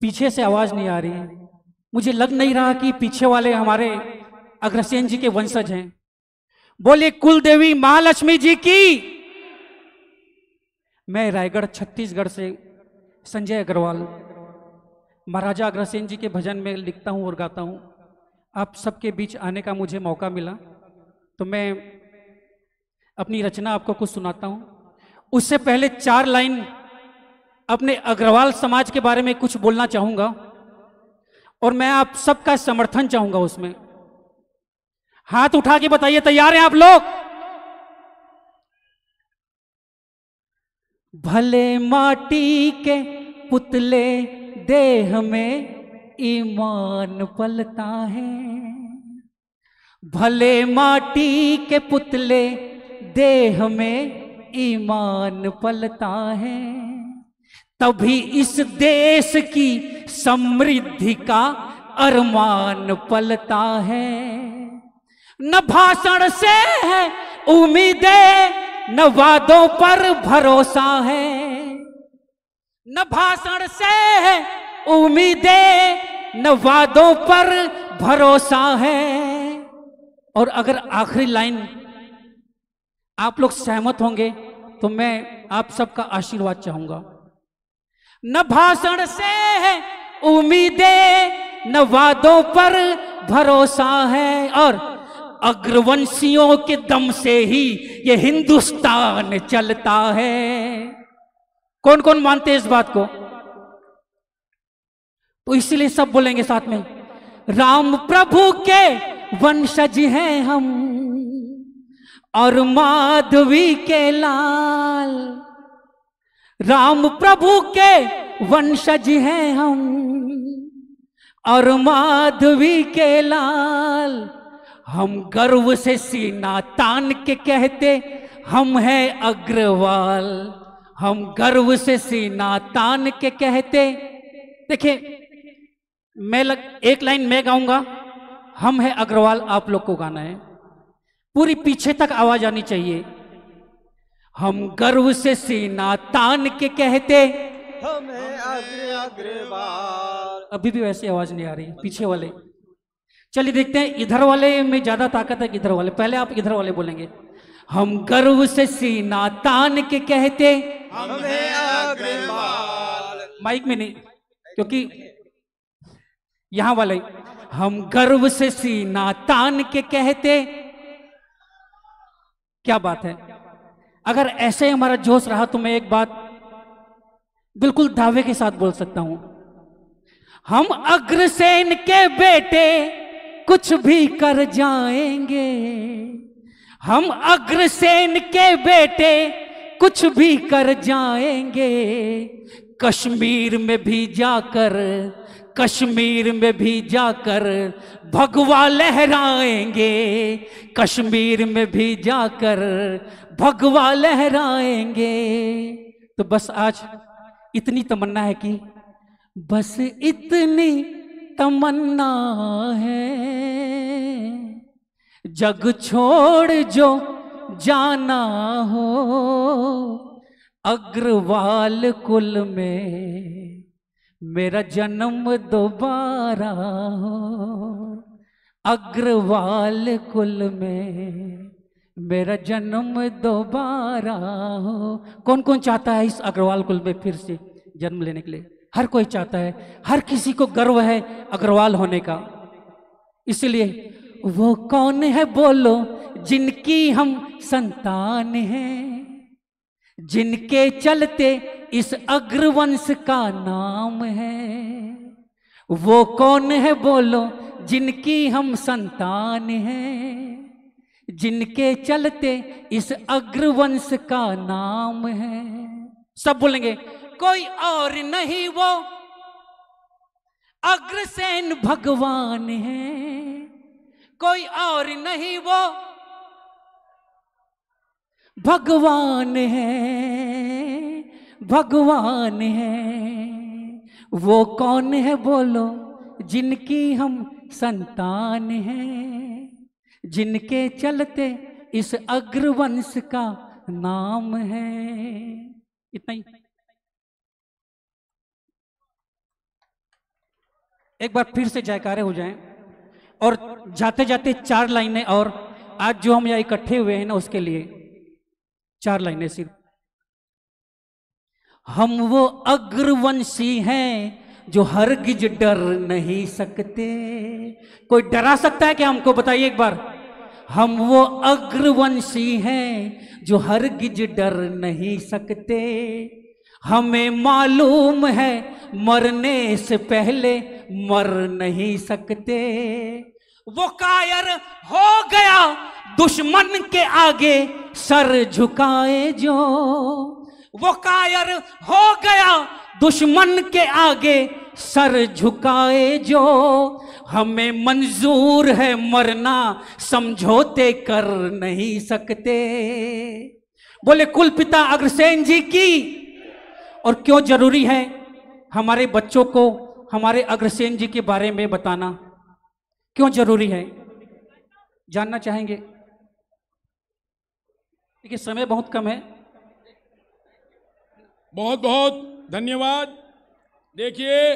पीछे से आवाज नहीं आ रही है मुझे लग नहीं रहा कि पीछे वाले हमारे अग्रसेन जी के वंशज हैं बोले कुल देवी महालक्ष्मी जी की मैं रायगढ़ छत्तीसगढ़ से संजय अग्रवाल महाराजा अग्रसेन जी के भजन में लिखता हूं और गाता हूं आप सबके बीच आने का मुझे मौका मिला तो मैं अपनी रचना आपको कुछ सुनाता हूं उससे पहले चार लाइन अपने अग्रवाल समाज के बारे में कुछ बोलना चाहूंगा और मैं आप सबका समर्थन चाहूंगा उसमें हाथ उठा के बताइए तैयार हैं आप लोग भले माटी के पुतले देह में ईमान पलता है भले माटी के पुतले देह में ईमान पलता है तभी इस देश की समृद्धि का अरमान पलता है न भाषण से है उम्मीदें न वादों पर भरोसा है न भाषण से है उम्मीदें न वादों पर भरोसा है और अगर आखिरी लाइन आप लोग सहमत होंगे तो मैं आप सबका आशीर्वाद चाहूंगा न भाषण से है उम्मीदें न वादों पर भरोसा है और अग्रवंशियों के दम से ही ये हिंदुस्तान चलता है कौन कौन मानते इस बात को तो इसलिए सब बोलेंगे साथ में राम प्रभु के वंशज हैं हम और माधवी के लाल राम प्रभु के वंशज हैं हम और माधवी के लाल हम गर्व से सीना तान के कहते हम हैं अग्रवाल हम गर्व से सीना तान के कहते देखिए मैं लग एक लाइन मैं गाऊंगा हम है अग्रवाल आप लोग को गाना है पूरी पीछे तक आवाज आनी चाहिए हम गर्व से सीना तान के कहते हमें अग्रे अभी भी वैसी आवाज नहीं आ रही पीछे वाले चलिए देखते हैं इधर वाले में ज्यादा ताकत है इधर वाले पहले आप इधर वाले बोलेंगे हम गर्व से सीना तान के कहते हमें माइक में नहीं क्योंकि यहां वाले हम गर्व से सीना तान के कहते क्या बात है अगर ऐसे ही हमारा जोश रहा तो मैं एक बात बिल्कुल दावे के साथ बोल सकता हूं हम अग्रसेन के बेटे कुछ भी कर जाएंगे हम अग्रसेन के बेटे कुछ भी कर जाएंगे कश्मीर में भी जाकर कश्मीर में भी जाकर भगवा लहराएंगे कश्मीर में भी जाकर भगवा लहराएंगे तो बस आज इतनी तमन्ना है कि बस इतनी तमन्ना है जग छोड़ जो जाना हो अग्रवाल कुल में मेरा जन्म दोबारा हो अग्रवाल कुल में मेरा जन्म दोबारा हो कौन कौन चाहता है इस अग्रवाल कुल में फिर से जन्म लेने के लिए हर कोई चाहता है हर किसी को गर्व है अग्रवाल होने का इसलिए वो कौन है बोलो जिनकी हम संतान हैं जिनके चलते इस अग्रवंश का नाम है वो कौन है बोलो जिनकी हम संतान है जिनके चलते इस अग्रवंश का नाम है सब बोलेंगे कोई और नहीं वो अग्रसेन भगवान है कोई और नहीं वो भगवान है भगवान है वो कौन है बोलो जिनकी हम संतान है जिनके चलते इस अग्रवंश का नाम है इतना ही एक बार फिर से जयकारे हो जाएं और जाते जाते चार लाइनें और आज जो हम यहाँ इकट्ठे हुए हैं ना उसके लिए चार लाइनें सिर्फ हम वो अग्रवंशी हैं जो हरगिज डर नहीं सकते कोई डरा सकता है क्या हमको बताइए एक बार हम वो अग्रवंशी हैं जो हरगिज डर नहीं सकते हमें मालूम है मरने से पहले मर नहीं सकते वो कायर हो गया दुश्मन के आगे सर झुकाए जो वो कायर हो गया दुश्मन के आगे सर झुकाए जो हमें मंजूर है मरना समझौते कर नहीं सकते बोले कुल पिता अग्रसेन जी की और क्यों जरूरी है हमारे बच्चों को हमारे अग्रसेन जी के बारे में बताना क्यों जरूरी है जानना चाहेंगे देखिए समय बहुत कम है बहुत बहुत धन्यवाद देखिए